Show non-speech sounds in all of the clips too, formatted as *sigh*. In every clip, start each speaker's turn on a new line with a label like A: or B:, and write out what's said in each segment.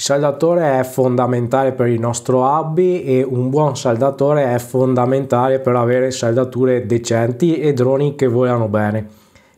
A: Il saldatore è fondamentale per il nostro hobby e un buon saldatore è fondamentale per avere saldature decenti e droni che volano bene.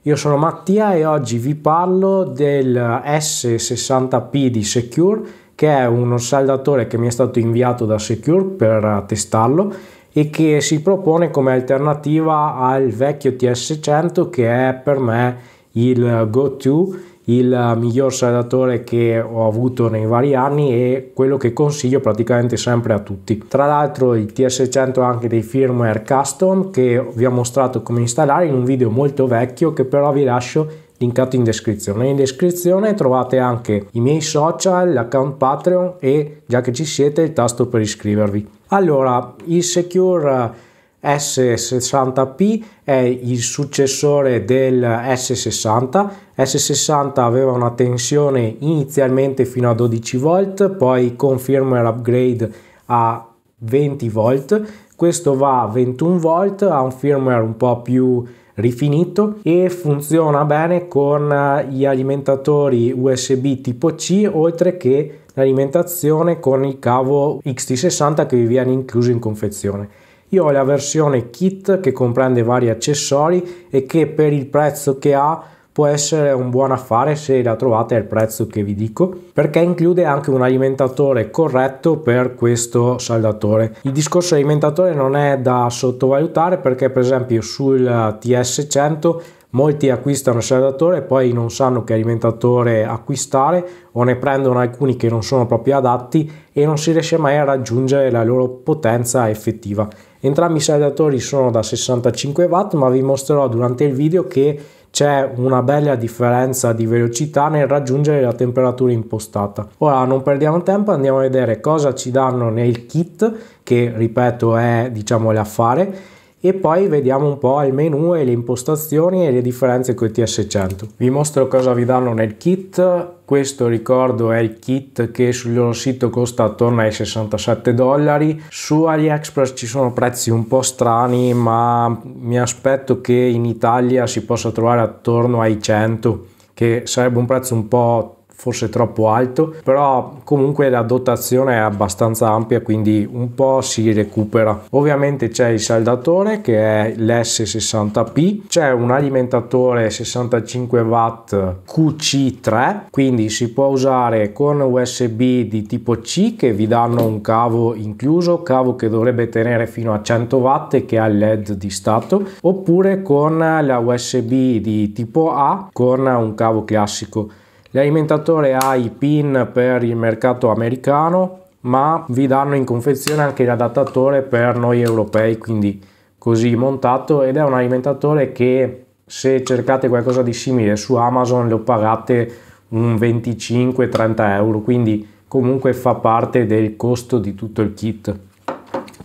A: Io sono Mattia e oggi vi parlo del S60P di Secure che è uno saldatore che mi è stato inviato da Secure per eh, testarlo e che si propone come alternativa al vecchio TS100 che è per me il go-to il miglior saldatore che ho avuto nei vari anni e quello che consiglio praticamente sempre a tutti. Tra l'altro il TS100 ha anche dei firmware custom che vi ho mostrato come installare in un video molto vecchio che però vi lascio linkato in descrizione. In descrizione trovate anche i miei social, l'account Patreon e già che ci siete il tasto per iscrivervi. Allora, il Secure S60P è il successore del S60. S60 aveva una tensione inizialmente fino a 12 V, poi con firmware upgrade a 20 V. Questo va a 21 V, ha un firmware un po' più rifinito e funziona bene con gli alimentatori USB tipo C, oltre che l'alimentazione con il cavo XT60 che vi viene incluso in confezione. Io ho la versione kit che comprende vari accessori e che per il prezzo che ha può essere un buon affare se la trovate al prezzo che vi dico perché include anche un alimentatore corretto per questo saldatore il discorso alimentatore non è da sottovalutare perché per esempio sul TS100 molti acquistano il saldatore e poi non sanno che alimentatore acquistare o ne prendono alcuni che non sono proprio adatti e non si riesce mai a raggiungere la loro potenza effettiva Entrambi i saldatori sono da 65 watt ma vi mostrerò durante il video che c'è una bella differenza di velocità nel raggiungere la temperatura impostata. Ora non perdiamo tempo, andiamo a vedere cosa ci danno nel kit che ripeto è diciamo l'affare e poi vediamo un po' il menu e le impostazioni e le differenze con il TS100. Vi mostro cosa vi danno nel kit, questo ricordo è il kit che sul loro sito costa attorno ai 67 dollari su AliExpress ci sono prezzi un po' strani ma mi aspetto che in Italia si possa trovare attorno ai 100 che sarebbe un prezzo un po' forse troppo alto, però comunque la dotazione è abbastanza ampia, quindi un po' si recupera. Ovviamente c'è il saldatore che è l'S60P, c'è un alimentatore 65 w QC3, quindi si può usare con USB di tipo C che vi danno un cavo incluso, cavo che dovrebbe tenere fino a 100 w e che ha LED di stato, oppure con la USB di tipo A con un cavo classico L'alimentatore ha i pin per il mercato americano, ma vi danno in confezione anche l'adattatore per noi europei, quindi così montato ed è un alimentatore che se cercate qualcosa di simile su Amazon lo pagate un 25-30 euro, quindi comunque fa parte del costo di tutto il kit.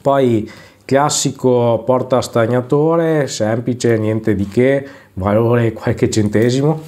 A: Poi classico porta stagnatore, semplice, niente di che, valore qualche centesimo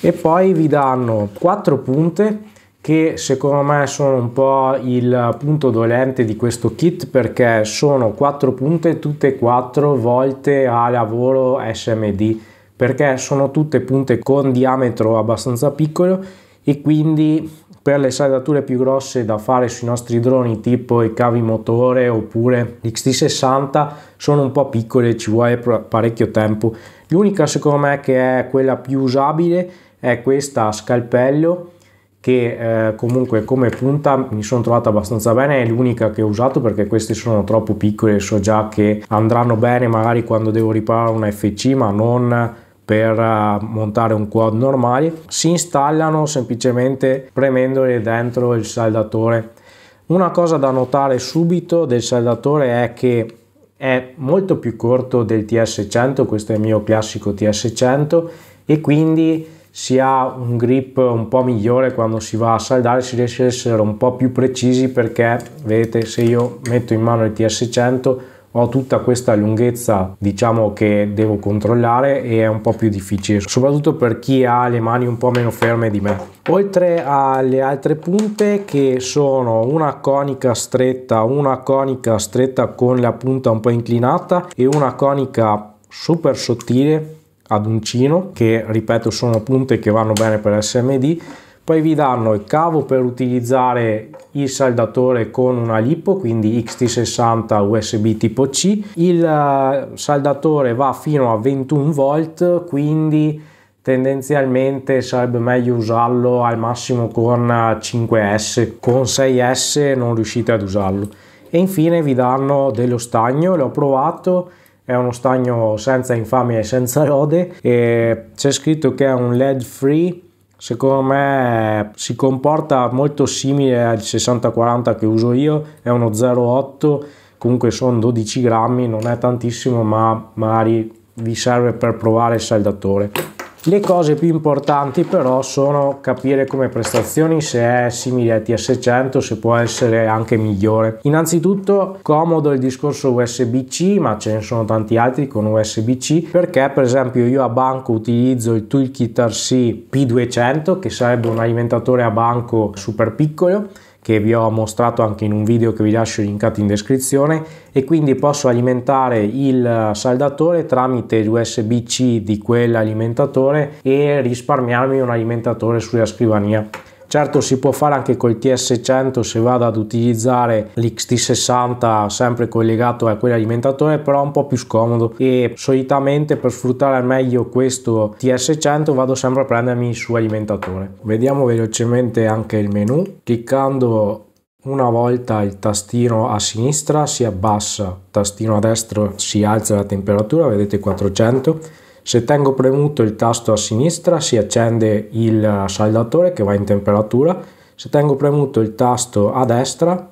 A: e poi vi danno quattro punte che secondo me sono un po' il punto dolente di questo kit perché sono quattro punte tutte e quattro volte a lavoro SMD perché sono tutte punte con diametro abbastanza piccolo e quindi per le saldature più grosse da fare sui nostri droni tipo i cavi motore oppure l'XT60 sono un po' piccole ci vuole parecchio tempo l'unica secondo me che è quella più usabile è questa scalpello che eh, comunque come punta mi sono trovata abbastanza bene è l'unica che ho usato perché queste sono troppo piccole so già che andranno bene magari quando devo riparare un FC ma non per eh, montare un quad normale si installano semplicemente premendole dentro il saldatore una cosa da notare subito del saldatore è che è molto più corto del TS100 questo è il mio classico TS100 e quindi si ha un grip un po' migliore quando si va a saldare, si riesce ad essere un po' più precisi perché vedete se io metto in mano il TS100 ho tutta questa lunghezza diciamo che devo controllare e è un po' più difficile soprattutto per chi ha le mani un po' meno ferme di me oltre alle altre punte che sono una conica stretta una conica stretta con la punta un po' inclinata e una conica super sottile ad uncino che ripeto sono punte che vanno bene per SMD poi vi danno il cavo per utilizzare il saldatore con una lipo quindi xt60 usb tipo c il eh, saldatore va fino a 21 volt quindi tendenzialmente sarebbe meglio usarlo al massimo con 5s eh, con 6s non riuscite ad usarlo e infine vi danno dello stagno l'ho provato è uno stagno senza infamia e senza rode e c'è scritto che è un LED free secondo me si comporta molto simile al 6040 che uso io è uno 08 comunque sono 12 grammi non è tantissimo ma magari vi serve per provare il saldatore le cose più importanti però sono capire come prestazioni se è simile a TS100, se può essere anche migliore. Innanzitutto comodo il discorso USB-C, ma ce ne sono tanti altri con USB-C, perché per esempio io a banco utilizzo il Toolkit RC P200 che sarebbe un alimentatore a banco super piccolo che vi ho mostrato anche in un video che vi lascio linkato in descrizione e quindi posso alimentare il saldatore tramite l'USB-C di quell'alimentatore e risparmiarmi un alimentatore sulla scrivania. Certo si può fare anche col TS100 se vado ad utilizzare l'XT60 sempre collegato a quell'alimentatore però è un po' più scomodo e solitamente per sfruttare al meglio questo TS100 vado sempre a prendermi il suo alimentatore. Vediamo velocemente anche il menu. Cliccando una volta il tastino a sinistra si abbassa, il tastino a destra si alza la temperatura, vedete 400 se tengo premuto il tasto a sinistra si accende il saldatore che va in temperatura, se tengo premuto il tasto a destra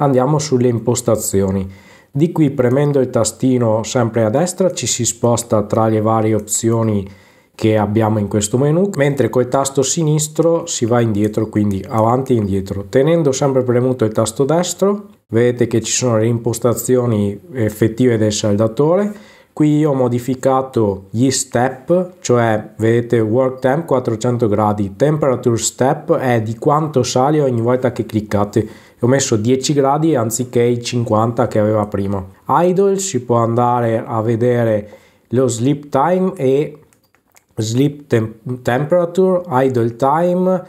A: andiamo sulle impostazioni. Di qui premendo il tastino sempre a destra ci si sposta tra le varie opzioni che abbiamo in questo menu, mentre col tasto sinistro si va indietro, quindi avanti e indietro. Tenendo sempre premuto il tasto destro vedete che ci sono le impostazioni effettive del saldatore Qui ho modificato gli step, cioè vedete work temp 400 gradi, temperature step è di quanto sale ogni volta che cliccate. Ho messo 10 gradi anziché i 50 che aveva prima. Idle si può andare a vedere lo sleep time e sleep temp temperature, idle time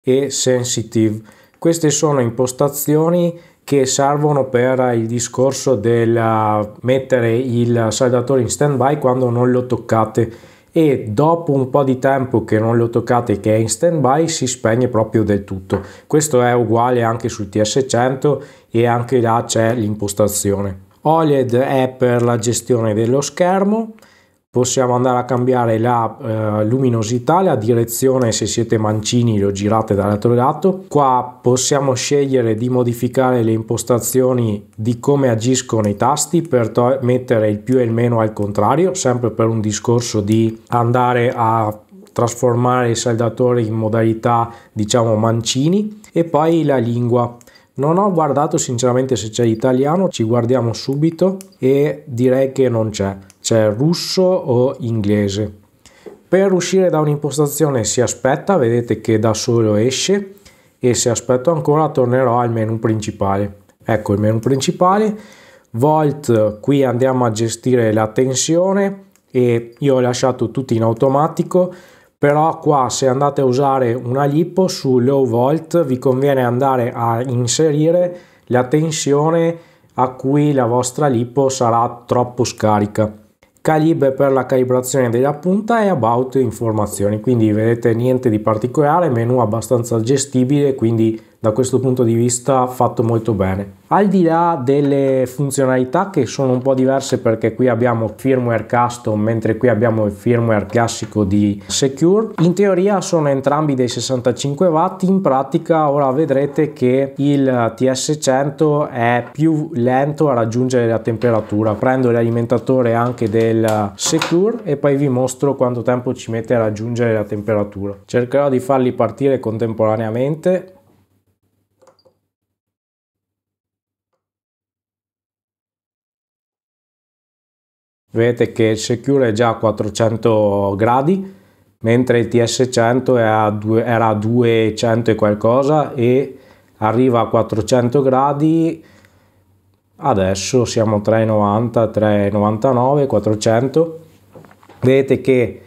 A: e sensitive. Queste sono impostazioni che servono per il discorso del eh, mettere il saldatore in stand by quando non lo toccate e dopo un po' di tempo che non lo toccate che è in stand by si spegne proprio del tutto questo è uguale anche sul TS100 e anche là c'è l'impostazione OLED è per la gestione dello schermo possiamo andare a cambiare la eh, luminosità, la direzione se siete mancini lo girate dall'altro lato. Qua possiamo scegliere di modificare le impostazioni di come agiscono i tasti per mettere il più e il meno al contrario, sempre per un discorso di andare a trasformare il saldatore in modalità diciamo mancini e poi la lingua non ho guardato sinceramente se c'è l'italiano, ci guardiamo subito e direi che non c'è cioè russo o inglese. Per uscire da un'impostazione si aspetta, vedete che da solo esce e se aspetto ancora tornerò al menu principale. Ecco il menu principale, volt qui andiamo a gestire la tensione e io ho lasciato tutto in automatico però qua se andate a usare una lipo su low volt vi conviene andare a inserire la tensione a cui la vostra lipo sarà troppo scarica calibre per la calibrazione della punta e about informazioni quindi vedete niente di particolare menu abbastanza gestibile quindi da questo punto di vista fatto molto bene. Al di là delle funzionalità che sono un po' diverse perché qui abbiamo firmware custom mentre qui abbiamo il firmware classico di Secure, in teoria sono entrambi dei 65 watt, in pratica ora vedrete che il TS100 è più lento a raggiungere la temperatura. Prendo l'alimentatore anche del Secure e poi vi mostro quanto tempo ci mette a raggiungere la temperatura. Cercherò di farli partire contemporaneamente Vedete che il Secure è già a 400 gradi, mentre il TS100 era a 200 e qualcosa e arriva a 400 gradi adesso siamo 3,90 3,99 400 vedete che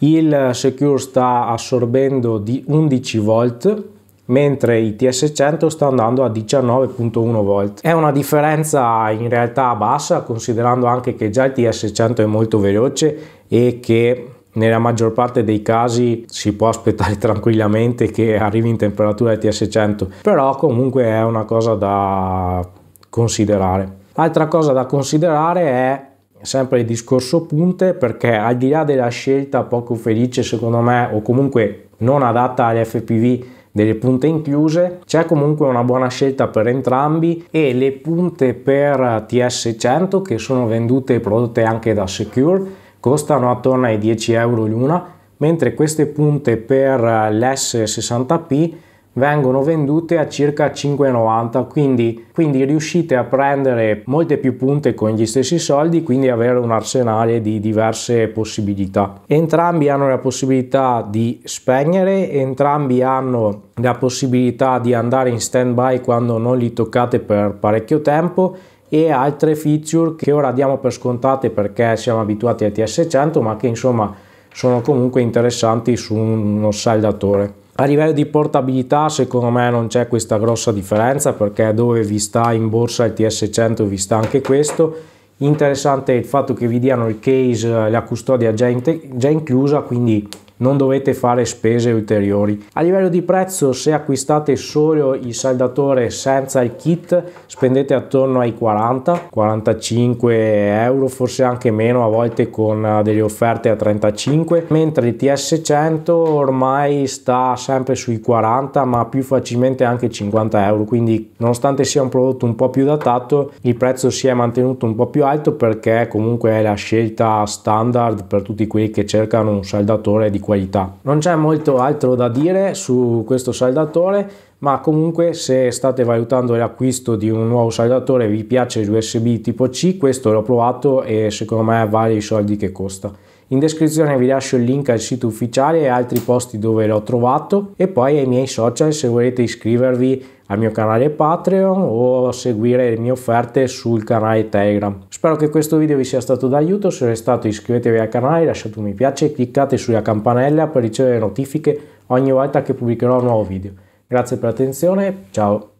A: il secure sta assorbendo di 11 volt mentre i TS100 sta andando a 19.1 volt. È una differenza in realtà bassa considerando anche che già il TS100 è molto veloce e che nella maggior parte dei casi si può aspettare *laughs* tranquillamente che arrivi in temperatura il TS100 però comunque è una cosa da considerare. Altra cosa da considerare è sempre il discorso punte perché al di là della scelta poco felice secondo me o comunque non adatta agli FPV delle punte incluse c'è comunque una buona scelta per entrambi e le punte per TS100 che sono vendute e prodotte anche da Secure costano attorno ai 10 euro l'una mentre queste punte per l'S60P vengono vendute a circa 5,90 quindi, quindi riuscite a prendere molte più punte con gli stessi soldi quindi avere un arsenale di diverse possibilità entrambi hanno la possibilità di spegnere entrambi hanno la possibilità di andare in stand by quando non li toccate per parecchio tempo e altre feature che ora diamo per scontate perché siamo abituati al TS100 ma che insomma sono comunque interessanti su uno saldatore a livello di portabilità secondo me non c'è questa grossa differenza perché dove vi sta in borsa il TS100 vi sta anche questo. Interessante il fatto che vi diano il case, la custodia già, già inclusa, quindi non dovete fare spese ulteriori. A livello di prezzo se acquistate solo il saldatore senza il kit spendete attorno ai 40 45 euro forse anche meno a volte con eh, delle offerte a 35 mentre il TS100 ormai sta sempre sui 40 ma più facilmente anche 50 euro quindi nonostante sia un prodotto un po' più datato il prezzo si è mantenuto un po' più alto perché comunque è la scelta standard per tutti quelli che cercano un saldatore di qualità. Non c'è molto altro da dire su questo saldatore, ma comunque se state valutando l'acquisto di un nuovo saldatore e vi piace l'USB tipo C, questo l'ho provato e secondo me vale i soldi che costa. In descrizione vi lascio il link al sito ufficiale e altri posti dove l'ho trovato e poi ai miei social se volete iscrivervi al mio canale Patreon o seguire le mie offerte sul canale Telegram. Spero che questo video vi sia stato d'aiuto, se lo è stato iscrivetevi al canale, lasciate un mi piace e cliccate sulla campanella per ricevere notifiche ogni volta che pubblicherò un nuovo video. Grazie per l'attenzione, ciao!